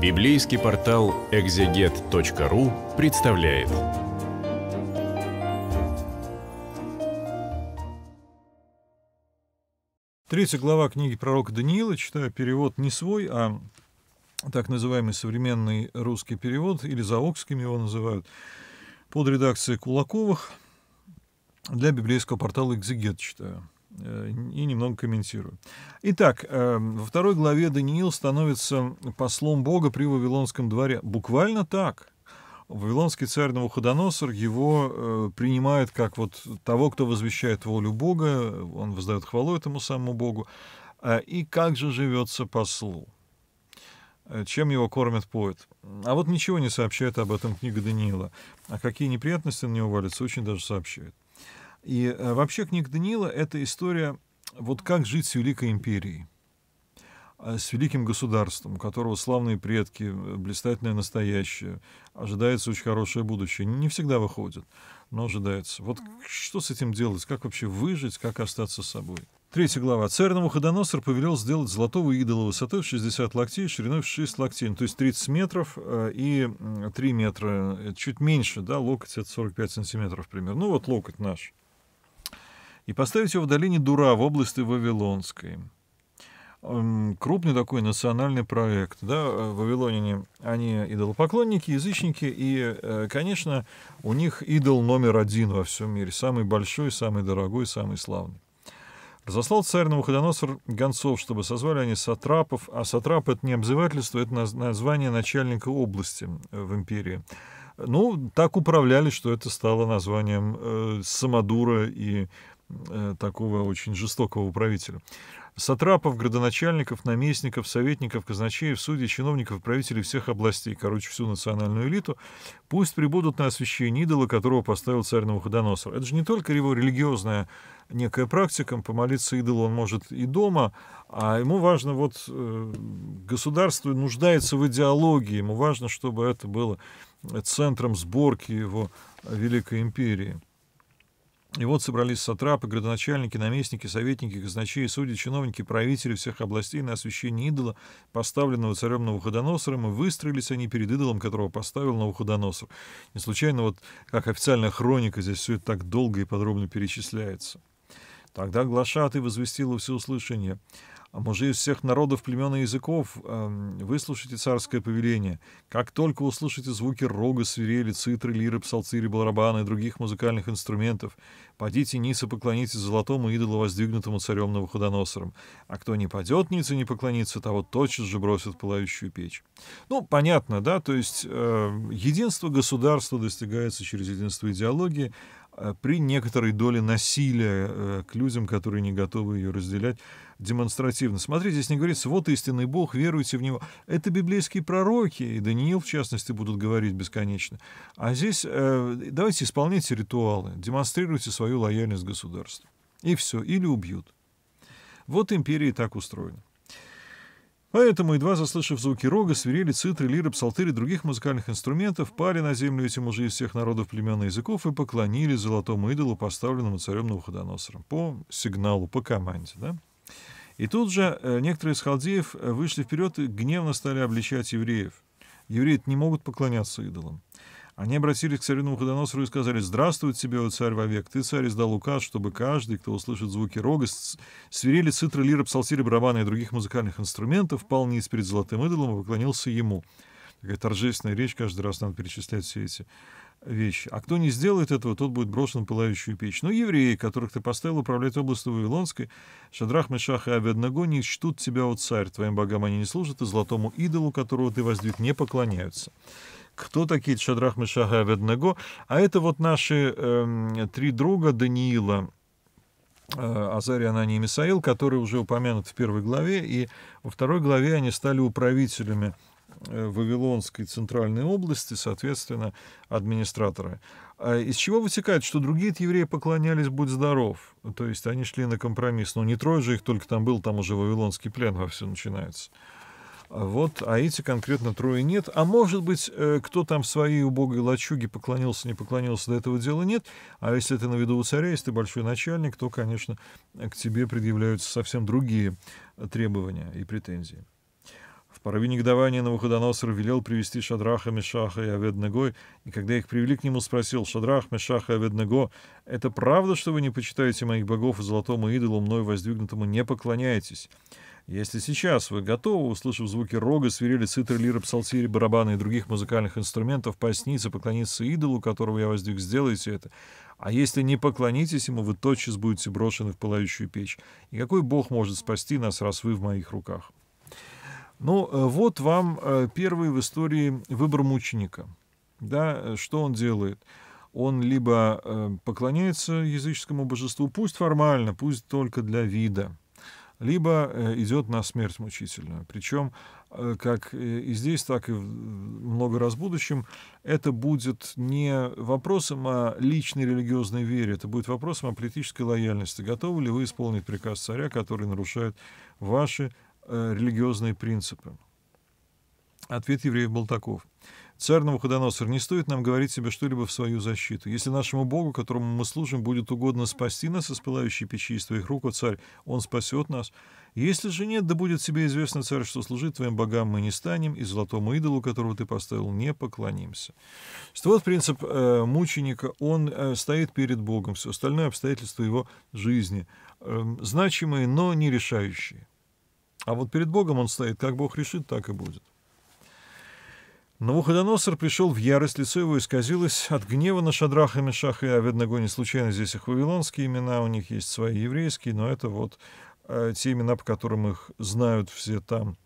Библейский портал экзегет.ру представляет. Третья глава книги пророка Даниила, читаю перевод не свой, а так называемый современный русский перевод, или заокским его называют, под редакцией Кулаковых, для библейского портала «Экзегет» читаю. Э, и немного комментирую. Итак, э, во второй главе Даниил становится послом Бога при Вавилонском дворе. Буквально так. Вавилонский царь Навуходоносор его э, принимает как вот того, кто возвещает волю Бога, он воздает хвалу этому самому Богу. и как же живется послу? чем его кормят поэт. А вот ничего не сообщает об этом книга Даниила. А какие неприятности на него валятся, очень даже сообщает. И э, вообще книга Даниила — это история, вот как жить с Великой империей, э, с великим государством, у которого славные предки, э, блистательное настоящее, ожидается очень хорошее будущее. Не всегда выходит, но ожидается. Вот что с этим делать? Как вообще выжить? Как остаться собой? Третья глава. Царь Навуходоносор повелел сделать золотого идола высотой в 60 локтей, шириной в 6 локтей, ну, то есть 30 метров и 3 метра, чуть меньше, да, локоть это 45 сантиметров примерно, ну вот локоть наш и поставить его в долине Дура в области Вавилонской. Эм, крупный такой национальный проект. Да? Э, вавилоняне, они идолопоклонники, язычники, и, э, конечно, у них идол номер один во всем мире, самый большой, самый дорогой, самый славный. Разослал царь Навуходоносор гонцов, чтобы созвали они сатрапов, а сатрап — это не обзывательство, это название начальника области э, в империи. Ну, так управляли, что это стало названием э, Самодура и Э, такого очень жестокого правителя. Сатрапов, градоначальников, наместников, советников, казначеев, судей, чиновников правителей всех областей, короче, всю национальную элиту, пусть прибудут на освящение идола, которого поставил царь Навуходоносор. Это же не только его религиозная некая практика, помолиться идолу он может и дома, а ему важно, вот э, государство нуждается в идеологии, ему важно, чтобы это было центром сборки его Великой Империи. И вот собрались сатрапы, градоначальники, наместники, советники, казначеи, судьи, чиновники, правители всех областей на освящение идола, поставленного царем Навуходоносором, и выстроились они перед идолом, которого поставил Навуходоносор. Не случайно вот как официальная хроника здесь все это так долго и подробно перечисляется. Тогда глашатый возвестил во всеуслышание. А мужи из всех народов, племен и языков, эм, выслушайте царское повеление. Как только услышите звуки рога, свирели, цитры, лиры, псалцири, баларабана и других музыкальных инструментов, падите ниц и поклонитесь золотому идолу, воздвигнутому царем Навуходоносором. А кто не падет ниц и не поклонится, того тотчас же бросят в пылающую печь. Ну, понятно, да, то есть э, единство государства достигается через единство идеологии, Э, при некоторой доле насилия э, к людям, которые не готовы ее разделять демонстративно. Смотрите, здесь не говорится, вот истинный Бог, веруйте в Него. Это библейские пророки, и Даниил, в частности, будут говорить бесконечно. А здесь э, давайте исполняйте ритуалы, демонстрируйте свою лояльность государству. И все, или убьют. Вот империя так устроена. Поэтому, едва заслышав звуки рога, свирели, цитры, лиры, псалтыри и других музыкальных инструментов, пали на землю эти мужи из всех народов племен и языков и поклонили золотому идолу, поставленному царем Навуходоносором, по сигналу, по команде. Да? И тут же э, некоторые из халдеев э, вышли вперед и гневно стали обличать евреев. Евреи не могут поклоняться идолам. Они обратились к царю Навуходоносору и сказали, «Здравствует тебе, о царь, вовек! Ты, царь, издал указ, чтобы каждый, кто услышит звуки рога, свирели цитры, лиры, псалтири, барабаны и других музыкальных инструментов, пал низ перед золотым идолом и поклонился ему». Такая торжественная речь, каждый раз надо перечислять все эти вещи. А кто не сделает этого, тот будет брошен в пылающую печь. Но «Ну, евреи, которых ты поставил управлять областью Вавилонской, Шадрах, Мешах и Аведнаго, не чтут тебя, о царь, твоим богам они не служат, и золотому идолу, которого ты воздвиг, не поклоняются кто такие Шадрах, Мешаха и Аведнаго. А это вот наши э, три друга Даниила, э, Азарий, Анани и Мисаил, которые уже упомянуты в первой главе, и во второй главе они стали управителями э, Вавилонской центральной области, соответственно, администраторы. А из чего вытекает, что другие евреи поклонялись «Будь здоров», то есть они шли на компромисс. Но ну, не трое же их, только там был, там уже вавилонский плен во все начинается. Вот, а эти конкретно трое нет. А может быть, э, кто там в своей убогой лачуге поклонился, не поклонился, до этого дела нет. А если ты на виду у царя, если ты большой начальник, то, конечно, к тебе предъявляются совсем другие требования и претензии. В порыве негодования Навуходоносор велел привести Шадраха, Мешаха и Аведнего, и когда их привели к нему, спросил «Шадрах, Мешах и Аведнего, это правда, что вы не почитаете моих богов и золотому идолу, мною воздвигнутому не поклоняетесь?» Если сейчас вы готовы, услышав звуки рога, свирели цитры, лиры, псалтири, барабаны и других музыкальных инструментов, поясниться, поклониться идолу, которого я воздвиг, сделайте это. А если не поклонитесь ему, вы тотчас будете брошены в пылающую печь. И какой Бог может спасти нас, раз вы в моих руках? Ну, э, вот вам э, первый в истории выбор мученика. Да, э, что он делает? Он либо поклоняется языческому божеству, пусть формально, пусть только для вида, либо э, идет на смерть мучительную. Причем, э, как э, и здесь, так и много раз в будущем, это будет не вопросом о личной религиозной вере, это будет вопросом о политической лояльности. Готовы ли вы исполнить приказ царя, который нарушает ваши религиозные принципы? Ответ евреев был таков. Царь Навуходоносор, не стоит нам говорить себе что-либо в свою защиту. Если нашему Богу, которому мы служим, будет угодно спасти нас из пылающей печи из твоих рук, о царь, он спасет нас. Если же нет, да будет тебе известно, царь, что служить твоим богам мы не станем, и золотому идолу, которого ты поставил, не поклонимся. Что вот принцип э, мученика, он э, стоит перед Богом, все остальное обстоятельство его жизни, э, значимые, но не решающие. А вот перед Богом он стоит, как Бог решит, так и будет. Навуходоносор пришел в ярость, лицо его исказилось от гнева на Шадраха и Мешаха, и, видно, не случайно здесь их вавилонские имена, у них есть свои еврейские, но это вот э, те имена, по которым их знают все там.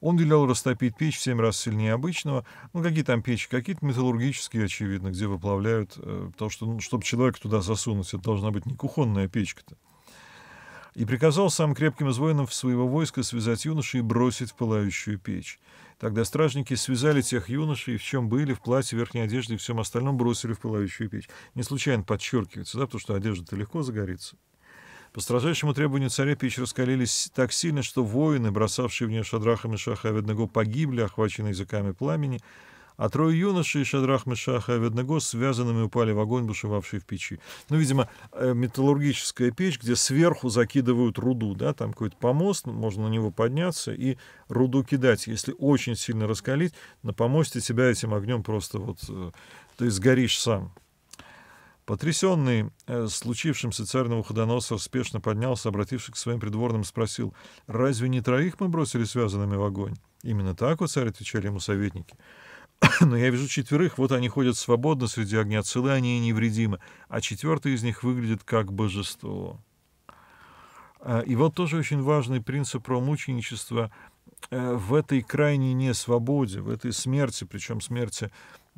Он велел растопить печь в семь раз сильнее обычного. Ну, какие там печи? Какие-то металлургические, очевидно, где выплавляют э, то, что, ну, чтобы человек туда засунуть. Это должна быть не кухонная печка-то и приказал сам крепким из воинов своего войска связать юношей и бросить в пылающую печь. Тогда стражники связали тех юношей, в чем были, в платье, верхней одежде и всем остальном бросили в пылающую печь. Не случайно подчеркивается, да, потому что одежда-то легко загорится. По строжайшему требованию царя печь раскалились так сильно, что воины, бросавшие в нее Шадраха, Мешаха и Аведного, погибли, охваченные языками пламени — а трое юношей Шадрах, Мешаха и Аведнаго связанными упали в огонь, бушевавший в печи. Ну, видимо, э, металлургическая печь, где сверху закидывают руду, да, там какой-то помост, ну, можно на него подняться и руду кидать. Если очень сильно раскалить, на помосте тебя этим огнем просто вот, э, ты сгоришь сам. Потрясенный э, случившимся царь Навуходоносор спешно поднялся, обратившись к своим придворным, спросил, «Разве не троих мы бросили связанными в огонь?» Именно так у царь отвечали ему советники. Но я вижу четверых, вот они ходят свободно среди огня, целы они и невредимы, а четвертый из них выглядит как божество. А, и вот тоже очень важный принцип про мученичество э, в этой крайней несвободе, в этой смерти, причем смерти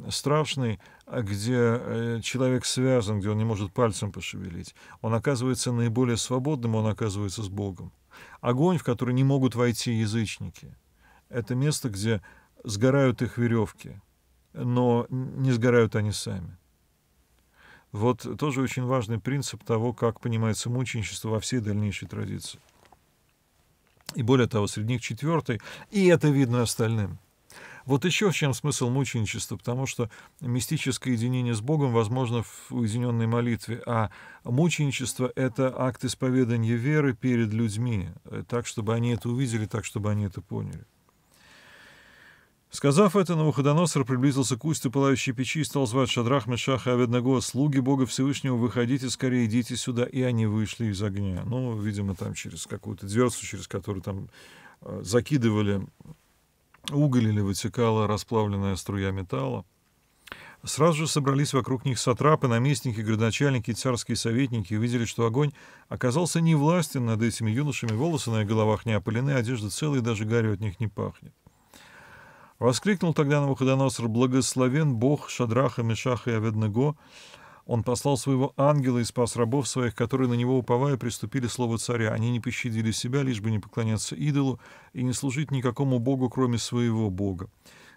страшной, э, где э, человек связан, где он не может пальцем пошевелить. Он оказывается наиболее свободным, он оказывается с Богом. Огонь, в который не могут войти язычники. Это место, где сгорают их веревки, но не сгорают они сами. Вот тоже очень важный принцип того, как понимается мученичество во всей дальнейшей традиции. И более того, среди них четвертый, и это видно остальным. Вот еще в чем смысл мученичества, потому что мистическое единение с Богом возможно в уединенной молитве, а мученичество — это акт исповедания веры перед людьми, э, так, чтобы они это увидели, так, чтобы они это поняли. Сказав это, Навуходоносор приблизился к устью пылающей печи и стал звать Шадрах, Мешах и Аведнаго, «Слуги Бога Всевышнего, выходите скорее, идите сюда». И они вышли из огня. Ну, видимо, там через какую-то дверцу, через которую там э, закидывали уголь или вытекала расплавленная струя металла. Сразу же собрались вокруг них сатрапы, наместники, градоначальники и царские советники и увидели, что огонь оказался не властен над этими юношами, волосы на их головах не опылены, одежда целая, даже гарью от них не пахнет. Воскликнул тогда Навуходоносор, «Благословен Бог Шадраха, Мешаха и Аведнаго. Он послал своего ангела и спас рабов своих, которые на него уповая приступили слово царя. Они не пощадили себя, лишь бы не поклоняться идолу и не служить никакому богу, кроме своего бога.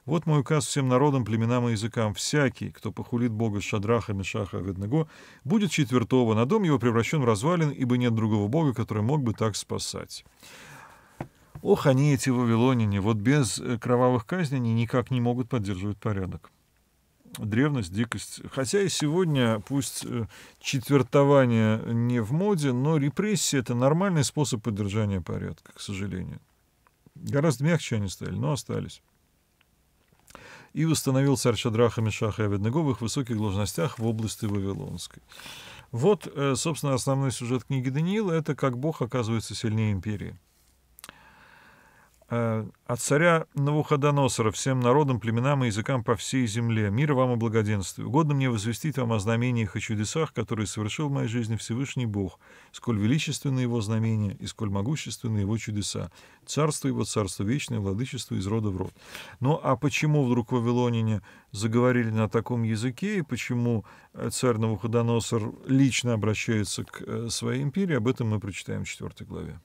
Вот мой указ всем народам, племенам и языкам. Всякий, кто похулит бога Шадраха, Мешаха, Аведнаго, будет четвертого, на дом его превращен в развалин, ибо нет другого бога, который мог бы так спасать». Ох, они эти вавилоняне, вот без э, кровавых казней они никак не могут поддерживать порядок. Древность, дикость. Хотя и сегодня, пусть э, четвертование не в моде, но репрессии — это нормальный способ поддержания порядка, к сожалению. Гораздо мягче они стали, но остались и восстановил царь Шадраха, Мешаха и Аведnego в их высоких должностях в области Вавилонской. Вот, э, собственно, основной сюжет книги Даниила — это как Бог оказывается сильнее империи. А, от царя Навуходоносора всем народам, племенам и языкам по всей земле. Мир вам и благоденствие. Угодно мне возвестить вам о знамениях и чудесах, которые совершил в моей жизни Всевышний Бог, сколь величественны его знамения и сколь могущественны его чудеса. Царство его, царство вечное, владычество из рода в род. Ну а почему вдруг вавилонине заговорили на таком языке и почему э, царь Навуходоносор лично обращается к э, своей империи, об этом мы прочитаем в 4 главе.